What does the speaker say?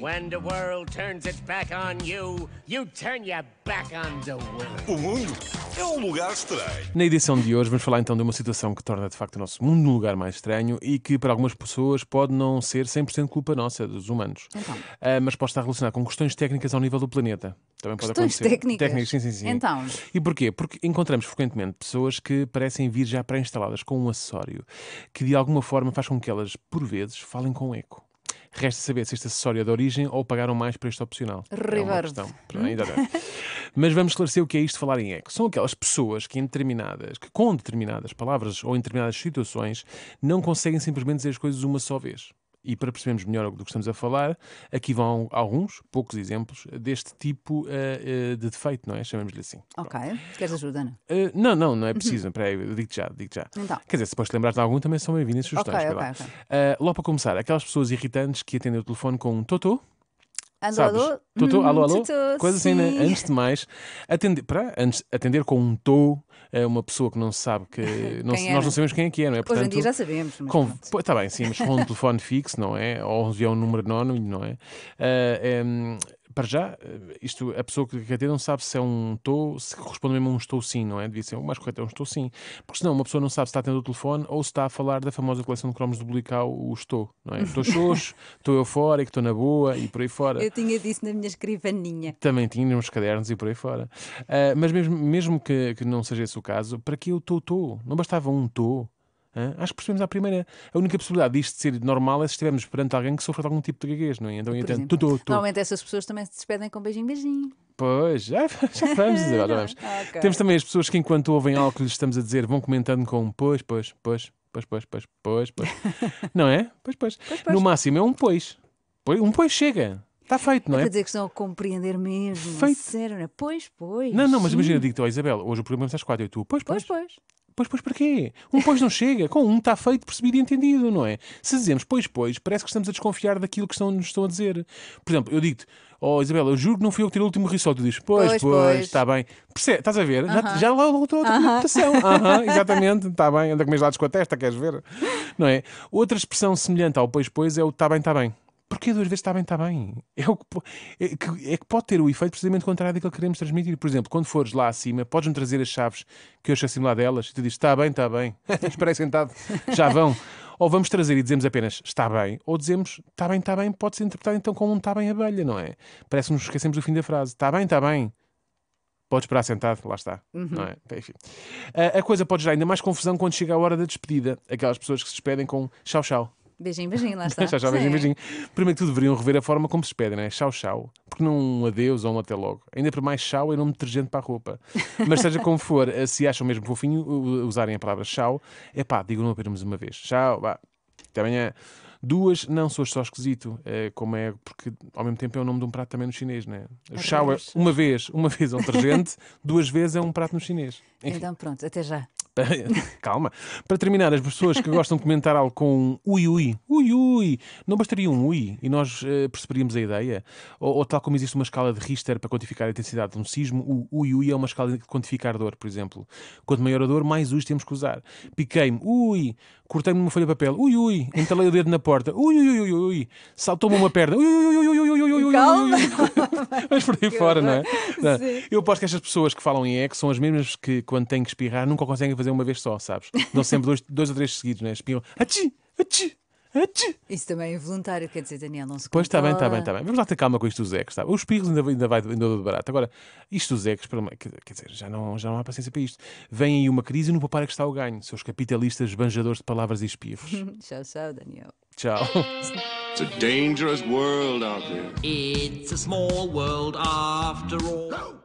O mundo é um lugar estranho. Na edição de hoje vamos falar então de uma situação que torna de facto o nosso mundo um lugar mais estranho e que para algumas pessoas pode não ser 100% culpa nossa, dos humanos. Então. Ah, mas pode estar relacionada com questões técnicas ao nível do planeta. Também pode Questões acontecer. técnicas? Técnicas, sim, sim, sim. Então. E porquê? Porque encontramos frequentemente pessoas que parecem vir já pré-instaladas com um acessório que de alguma forma faz com que elas, por vezes, falem com eco. Resta saber se este acessório é de origem ou pagaram mais para este opcional. Riverde. É ainda bem. Mas vamos esclarecer o que é isto de falar em eco. São aquelas pessoas que, em determinadas, que com determinadas palavras ou em determinadas situações, não conseguem simplesmente dizer as coisas uma só vez. E para percebermos melhor do que estamos a falar, aqui vão alguns, poucos exemplos, deste tipo uh, de defeito, não é? Chamamos-lhe assim. Ok. Pronto. Queres ajuda, Ana? Uh, não, não, não é uhum. preciso. Espera aí, eu digo-te já, digo já. Então. Quer dizer, se depois te lembrar de algum, também são bem-vindas sugestões. Ok, ok, okay. Uh, logo para começar, aquelas pessoas irritantes que atendem o telefone com um totô, Alô, Sabes? alô. alô, hum, alô. Coisa assim, né? Antes de mais, atender, para, antes, atender com um tô a é uma pessoa que não se sabe que. não nós não sabemos quem é que é, não é? Hoje em dia já sabemos. Está tá bem, sim, mas com um telefone fixo, não é? Ou é um número anónimo, não é? Ah, é hum, para já, eh, isto, a pessoa que ter não sabe se é um estou, se corresponde mesmo a um estou sim, não é? Devia ser o mais correto é um estou sim. Porque senão uma pessoa não sabe se está tendo o telefone ou se está a falar da famosa coleção de cromos do Blical, o estou, não é? Estou xoxo, estou eufórico, estou na boa e por aí fora. Eu tinha disso na minha escrivaninha. Também tinha nos cadernos e por aí fora. Uh, mas mesmo, mesmo que, que não seja esse o caso, para que eu estou, estou? Não bastava um estou? Acho que percebemos à primeira. A única possibilidade disto ser normal é se estivermos perante alguém que sofra de algum tipo de gaguez, não é? Então, entendo, tu, tu, tu. Normalmente essas pessoas também se despedem com beijinho, beijinho. Pois, já, já vamos, já vamos. okay. Temos também as pessoas que, enquanto ouvem algo que lhes estamos a dizer, vão comentando com pois, pois, pois, pois, pois, pois, pois, pois. não é? Pois, pois, pois, No máximo é um pois. Um pois chega. Está feito, não é? é? Quer dizer que estão a compreender mesmo. Feito. Sério, não é? Pois, pois. Não, não, mas imagina, digo-te, oh, Isabel, hoje o programa está às quatro e tu, pois, pois. Pois, pois pois, pois, para quê? Um pois não chega. Com um está feito, percebido e entendido, não é? Se dizemos pois, pois, parece que estamos a desconfiar daquilo que estão, nos estão a dizer. Por exemplo, eu digo-te, Oh, Isabela, eu juro que não fui eu que tirei o último risoto Tu dizes, pois, pois, está bem. Percebe, estás a ver? Uh -huh. Já lá outra uh -huh. interpretação. Uh -huh, exatamente, está bem. Anda com meus lados com a testa, queres ver? Não é? Outra expressão semelhante ao pois, pois é o está bem, está bem. Porque duas vezes está bem, está bem. É, o que, é, que, é que pode ter o efeito precisamente contrário daquilo que queremos transmitir. Por exemplo, quando fores lá acima, podes-me trazer as chaves que eu acho assim lá delas e tu dizes está bem, está bem. aí sentado, já vão. ou vamos trazer e dizemos apenas está bem, ou dizemos está bem, está bem, pode ser interpretado então como um está bem abelha, não é? Parece que nos esquecemos do fim da frase. Está bem, está bem. Pode esperar sentado, lá está. Uhum. Não é? Enfim. A, a coisa pode gerar ainda mais confusão quando chega a hora da despedida. Aquelas pessoas que se despedem com tchau, tchau. Beijinho, beijinho, lá está. tchau, tchau, beijinho, beijinho. Primeiro de tudo, deveriam rever a forma como se pedem, né? Tchau, tchau. Porque não um adeus ou um até logo. Ainda por mais tchau é nome detergente para a roupa. Mas seja como for, eh, se acham mesmo fofinho usarem a palavra tchau, é pá, digam-no apenas uma vez. Tchau, vá. Até amanhã. Duas, não sou só esquisito, eh, como é, porque ao mesmo tempo é o nome de um prato também no chinês, né? O chau é uma vez, uma vez é um detergente, duas vezes é um prato no chinês. Enfim. Então pronto, até já. Calma. Para terminar, as pessoas que gostam de comentar algo com ui ui, ui ui, não bastaria um ui e nós perceberíamos a ideia? Ou, tal como existe uma escala de Richter para quantificar a intensidade de um sismo, o ui ui é uma escala de quantificar dor, por exemplo. Quanto maior a dor, mais uis temos que usar. Piquei-me, ui, cortei-me numa folha de papel, ui ui, entalei o dedo na porta, ui ui ui saltou-me uma perna, ui ui ui ui ui ui ui. Calma. Mas por aí fora, não é? é? Eu aposto que estas pessoas que falam em eco são as mesmas que, quando têm que espirrar, nunca conseguem fazer uma vez só, sabes? Dão sempre dois, dois ou três seguidos, né? Espirram. Achi! Achi! Isso também é voluntário, quer dizer, Daniel, não se Pois está bem, está bem, está bem. Vamos lá ter calma com isto dos ecos, tá? Os pirros ainda, ainda vai ainda barato. Agora, isto dos ecos, quer dizer, já não, já não há paciência para isto. Vem aí uma crise e não vou parar que está o ganho. Seus capitalistas banjadores de palavras e espirros. tchau, tchau, Daniel. Tchau. It's a dangerous world out there. It's a small world after all.